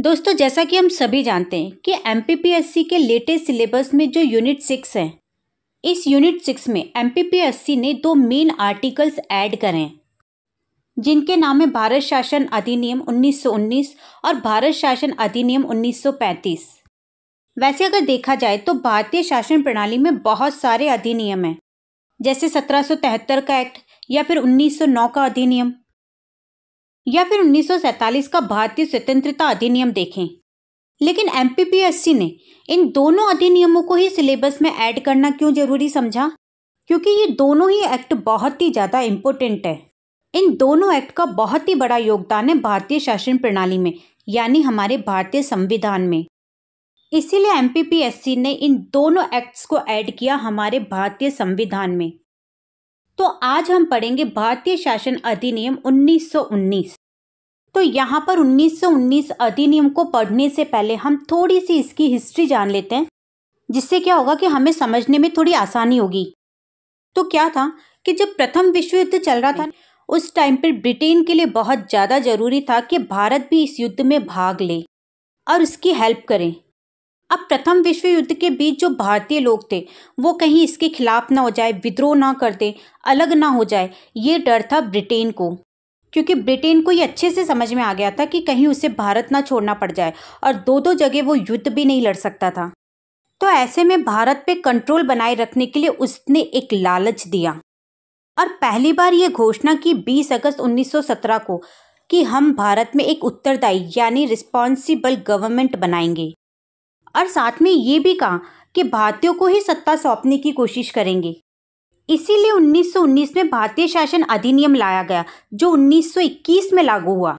दोस्तों जैसा कि हम सभी जानते हैं कि एम के लेटेस्ट सिलेबस में जो यूनिट सिक्स है इस यूनिट सिक्स में एम ने दो मेन आर्टिकल्स ऐड करें जिनके नाम है भारत शासन अधिनियम 1919 और भारत शासन अधिनियम 1935 वैसे अगर देखा जाए तो भारतीय शासन प्रणाली में बहुत सारे अधिनियम हैं जैसे सत्रह का एक्ट या फिर 1909 का अधिनियम या फिर 1947 का भारतीय स्वतंत्रता अधिनियम देखें लेकिन एम ने इन दोनों अधिनियमों को ही सिलेबस में ऐड करना क्यों जरूरी समझा क्योंकि ये दोनों ही एक्ट बहुत ही ज़्यादा इम्पोर्टेंट है इन दोनों एक्ट का बहुत ही बड़ा योगदान है भारतीय शासन प्रणाली में यानी हमारे भारतीय संविधान में इसीलिए एम ने इन दोनों एक्ट्स को ऐड किया हमारे भारतीय संविधान में तो आज हम पढ़ेंगे भारतीय शासन अधिनियम 1919 तो यहाँ पर 1919 अधिनियम को पढ़ने से पहले हम थोड़ी सी इसकी हिस्ट्री जान लेते हैं जिससे क्या होगा कि हमें समझने में थोड़ी आसानी होगी तो क्या था कि जब प्रथम विश्व युद्ध चल रहा था उस टाइम पर ब्रिटेन के लिए बहुत ज़्यादा ज़रूरी था कि भारत भी इस युद्ध में भाग ले और उसकी हेल्प करें अब प्रथम विश्व युद्ध के बीच जो भारतीय लोग थे वो कहीं इसके खिलाफ ना हो जाए विद्रोह ना कर दे अलग ना हो जाए ये डर था ब्रिटेन को क्योंकि ब्रिटेन को ये अच्छे से समझ में आ गया था कि कहीं उसे भारत ना छोड़ना पड़ जाए और दो दो जगह वो युद्ध भी नहीं लड़ सकता था तो ऐसे में भारत पे कंट्रोल बनाए रखने के लिए उसने एक लालच दिया और पहली बार ये घोषणा की 20 अगस्त 1917 को कि हम भारत में एक उत्तरदायी यानी रिस्पॉन्सिबल गवर्नमेंट बनाएंगे और साथ में ये भी कहा कि भारतीयों को ही सत्ता सौंपने की कोशिश करेंगे इसीलिए 1919 में भारतीय शासन अधिनियम लाया गया जो 1921 में लागू हुआ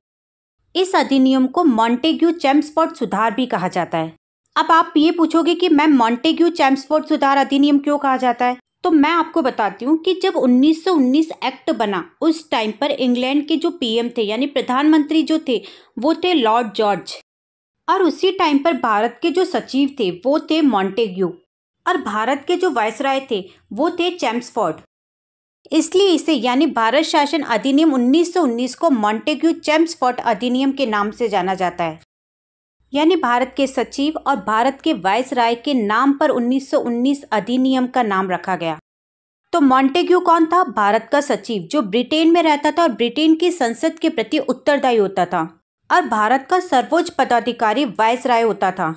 इस अधिनियम को मॉन्टेग्यू चैम्सफोर्ड सुधार भी कहा जाता है अब आप ये पूछोगे कि मैं मॉन्टेग्यू चैम्सफोर्ड सुधार अधिनियम क्यों कहा जाता है तो मैं आपको बताती हूँ कि जब 1919 एक्ट बना उस टाइम पर इंग्लैंड के जो पीएम थे यानी प्रधानमंत्री जो थे वो थे लॉर्ड जॉर्ज और उसी टाइम पर भारत के जो सचिव थे वो थे मॉन्टेग्यू और भारत के जो वायसराय थे वो थे चैम्सफोर्ड इसलिए इसे यानी भारत शासन अधिनियम 1919 को मॉन्टेग्यू चैम्सफोर्ड अधिनियम के नाम से जाना जाता है यानी भारत के सचिव और भारत के वायस के नाम पर 1919 अधिनियम का नाम रखा गया तो मॉन्टेग्यू कौन था भारत का सचिव जो ब्रिटेन में रहता था और ब्रिटेन की संसद के प्रति उत्तरदायी होता था और भारत का सर्वोच्च पदाधिकारी राय होता था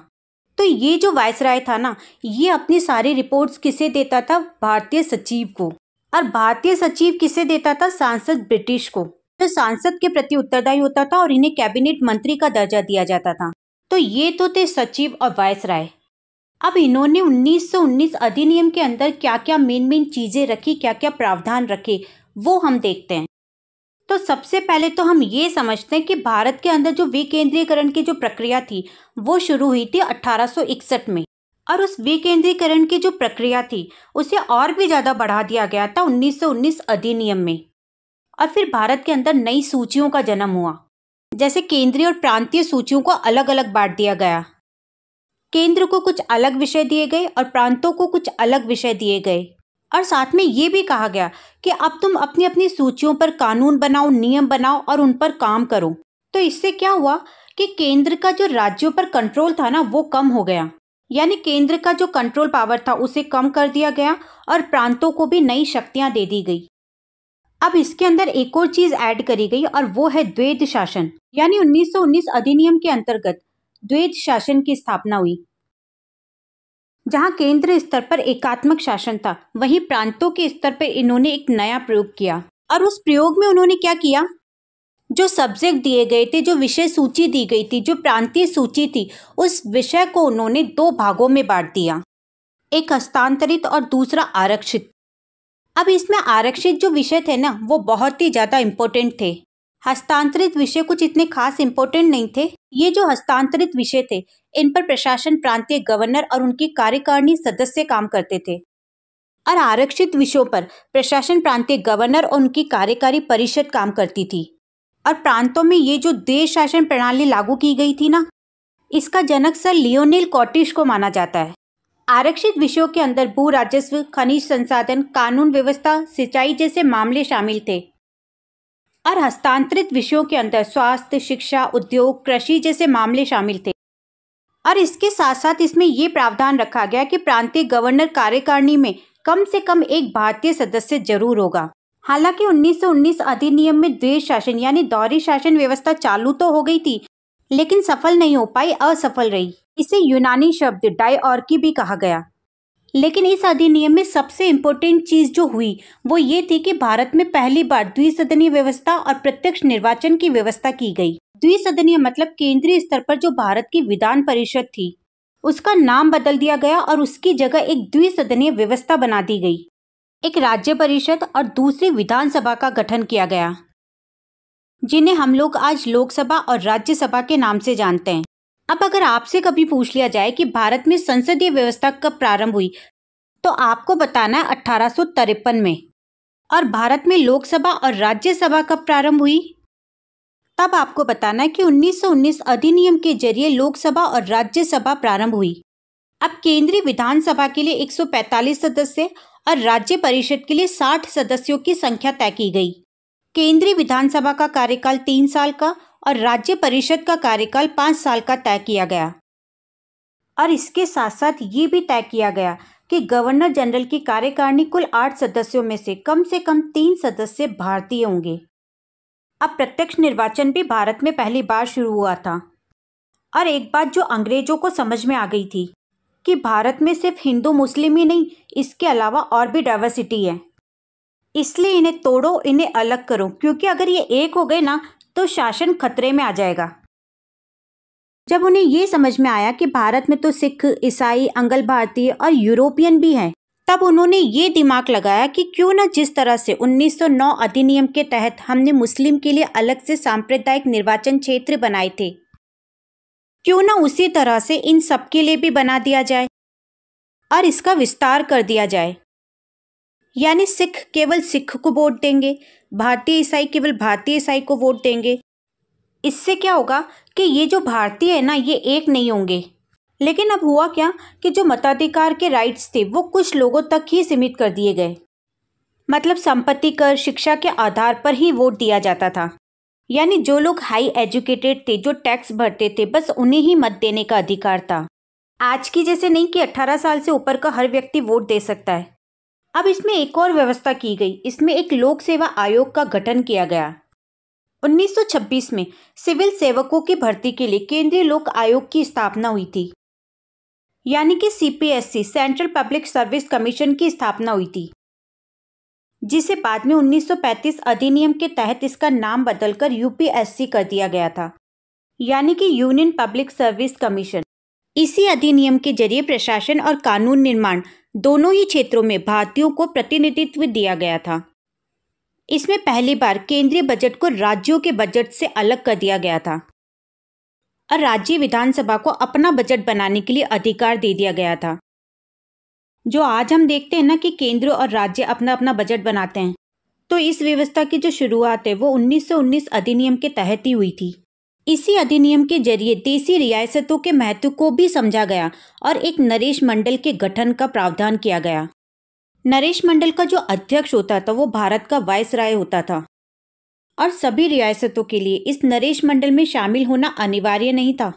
तो ये जो राय था ना ये अपनी सारी रिपोर्ट्स किसे देता था भारतीय सचिव को और भारतीय सचिव किसे देता था सांसद ब्रिटिश को तो सांसद के प्रति उत्तरदायी होता था और इन्हें कैबिनेट मंत्री का दर्जा दिया जाता था तो ये तो थे सचिव और राय अब इन्होंने 1919 अधिनियम के अंदर क्या क्या मेन मेन चीज़ें रखी क्या क्या प्रावधान रखे वो हम देखते हैं तो सबसे पहले तो हम ये समझते हैं कि भारत के अंदर जो विकेंद्रीकरण की जो प्रक्रिया थी वो शुरू हुई थी 1861 में और उस विकेंद्रीकरण की जो प्रक्रिया थी उसे और भी ज़्यादा बढ़ा दिया गया था 1919 अधिनियम में और फिर भारत के अंदर नई सूचियों का जन्म हुआ जैसे केंद्रीय और प्रांतीय सूचियों को अलग अलग बांट दिया गया केंद्र को कुछ अलग विषय दिए गए और प्रांतों को कुछ अलग विषय दिए गए और साथ में ये भी कहा गया कि अब तुम अपनी अपनी सूचियों पर कानून बनाओ नियम बनाओ और उन पर काम करो तो इससे क्या हुआ कि केंद्र का जो राज्यों पर कंट्रोल था ना वो कम हो गया यानी केंद्र का जो कंट्रोल पावर था उसे कम कर दिया गया और प्रांतों को भी नई शक्तियां दे दी गई अब इसके अंदर एक और चीज ऐड करी गई और वो है द्वैध शासन यानी 1919 अधिनियम के अंतर्गत द्वैध शासन की स्थापना हुई जहां केंद्र स्तर पर एकात्मक शासन था वहीं प्रांतों के स्तर पर इन्होंने एक नया प्रयोग किया और उस प्रयोग में उन्होंने क्या किया जो सब्जेक्ट दिए गए थे जो विषय सूची दी गई थी जो प्रांतीय सूची थी उस विषय को उन्होंने दो भागों में बांट दिया एक हस्तांतरित और दूसरा आरक्षित अब इसमें आरक्षित जो विषय थे ना वो बहुत ही ज़्यादा इम्पोर्टेंट थे हस्तांतरित विषय कुछ इतने खास इम्पोर्टेंट नहीं थे ये जो हस्तांतरित विषय थे इन पर प्रशासन प्रांतीय गवर्नर और उनकी कार्यकारिणी सदस्य काम करते थे और आरक्षित विषयों पर प्रशासन प्रांतीय गवर्नर और उनकी कार्यकारी परिषद काम करती थी और प्रांतों में ये जो देश शासन प्रणाली लागू की गई थी ना इसका जनक सर लियोनिल कॉटिश को माना जाता है आरक्षित विषयों के अंदर भू राजस्व खनिज संसाधन कानून व्यवस्था सिंचाई जैसे मामले शामिल थे और हस्तांतरित विषयों के अंदर स्वास्थ्य शिक्षा उद्योग कृषि जैसे मामले शामिल थे और इसके साथ साथ इसमें ये प्रावधान रखा गया कि प्रांतीय गवर्नर कार्यकारिणी में कम से कम एक भारतीय सदस्य जरूर होगा हालांकि 1919 अधिनियम में द्वेश शासन यानी दौरी शासन व्यवस्था चालू तो हो गई थी लेकिन सफल नहीं हो पाई असफल रही इसे यूनानी शब्द डाई और भी कहा गया लेकिन इस अधिनियम में सबसे इम्पोर्टेंट चीज़ जो हुई वो ये थी कि भारत में पहली बार द्विसदनीय व्यवस्था और प्रत्यक्ष निर्वाचन की व्यवस्था की गई द्विसदनीय मतलब केंद्रीय स्तर पर जो भारत की विधान परिषद थी उसका नाम बदल दिया गया और उसकी जगह एक द्विसदनीय व्यवस्था बना दी गई एक राज्य परिषद और दूसरी विधानसभा का गठन किया गया जिन्हें हम लोग आज लोकसभा और राज्यसभा के नाम से जानते हैं अब अगर आपसे कभी पूछ लिया जाए कि भारत में संसदीय व्यवस्था कब प्रारंभ हुई तो आपको बताना है अठारह में और भारत में लोकसभा और राज्यसभा कब प्रारंभ हुई तब आपको बताना है कि 1919 अधिनियम के जरिए लोकसभा और राज्यसभा प्रारंभ हुई अब केंद्रीय विधानसभा के लिए 145 सदस्य और राज्य परिषद के लिए 60 सदस्यों की संख्या तय की गई केंद्रीय विधानसभा का कार्यकाल तीन साल का और राज्य परिषद का कार्यकाल पाँच साल का तय किया गया और इसके साथ साथ ये भी तय किया गया कि गवर्नर जनरल की कार्यकारिणी कुल आठ सदस्यों में से कम से कम तीन सदस्य भारतीय होंगे अब प्रत्यक्ष निर्वाचन भी भारत में पहली बार शुरू हुआ था और एक बात जो अंग्रेजों को समझ में आ गई थी कि भारत में सिर्फ हिंदू मुस्लिम ही नहीं इसके अलावा और भी डाइवर्सिटी है इसलिए इन्हें तोड़ो इन्हें अलग करो क्योंकि अगर ये एक हो गए ना तो शासन खतरे में आ जाएगा जब उन्हें ये समझ में आया कि भारत में तो सिख ईसाई अंगल भारतीय और यूरोपियन भी हैं तब उन्होंने ये दिमाग लगाया कि क्यों ना जिस तरह से 1909 अधिनियम के तहत हमने मुस्लिम के लिए अलग से सांप्रदायिक निर्वाचन क्षेत्र बनाए थे क्यों ना उसी तरह से इन सबके लिए भी बना दिया जाए और इसका विस्तार कर दिया जाए यानी सिख केवल सिख को वोट देंगे भारतीय ईसाई केवल भारतीय ईसाई को वोट देंगे इससे क्या होगा कि ये जो भारतीय है ना ये एक नहीं होंगे लेकिन अब हुआ क्या कि जो मताधिकार के राइट्स थे वो कुछ लोगों तक ही सीमित कर दिए गए मतलब संपत्ति कर शिक्षा के आधार पर ही वोट दिया जाता था यानी जो लोग हाई एजुकेटेड थे जो टैक्स भरते थे बस उन्हें ही मत देने का अधिकार था आज की जैसे नहीं कि 18 साल से ऊपर का हर व्यक्ति वोट दे सकता है अब इसमें एक और व्यवस्था की गई इसमें एक लोक सेवा आयोग का गठन किया गया 1926 में सिविल सेवकों की भर्ती के लिए केंद्रीय लोक आयोग की स्थापना हुई थी यानी कि CPSC central public service commission की स्थापना हुई थी जिसे बाद में 1935 अधिनियम के तहत इसका नाम बदलकर यूपीएससी कर दिया गया था यानी कि यूनियन पब्लिक सर्विस कमीशन इसी अधिनियम के जरिए प्रशासन और कानून निर्माण दोनों ही क्षेत्रों में भारतीयों को प्रतिनिधित्व दिया गया था इसमें पहली बार केंद्रीय बजट को राज्यों के बजट से अलग कर दिया गया था और राज्य विधानसभा को अपना बजट बनाने के लिए अधिकार दे दिया गया था जो आज हम देखते हैं ना कि केंद्र और राज्य अपना अपना बजट बनाते हैं तो इस व्यवस्था की जो शुरुआत है वो 1919 अधिनियम के तहत ही हुई थी इसी अधिनियम के जरिए देसी रियासतों के महत्व को भी समझा गया और एक नरेश मंडल के गठन का प्रावधान किया गया नरेश मंडल का जो अध्यक्ष होता था वो भारत का वायस राय होता था और सभी रियासतों के लिए इस नरेश मंडल में शामिल होना अनिवार्य नहीं था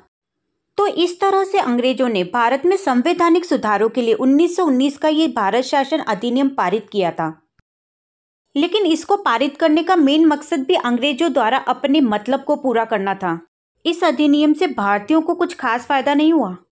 तो इस तरह से अंग्रेजों ने भारत में संवैधानिक सुधारों के लिए 1919 का ये भारत शासन अधिनियम पारित किया था लेकिन इसको पारित करने का मेन मकसद भी अंग्रेजों द्वारा अपने मतलब को पूरा करना था इस अधिनियम से भारतीयों को कुछ खास फायदा नहीं हुआ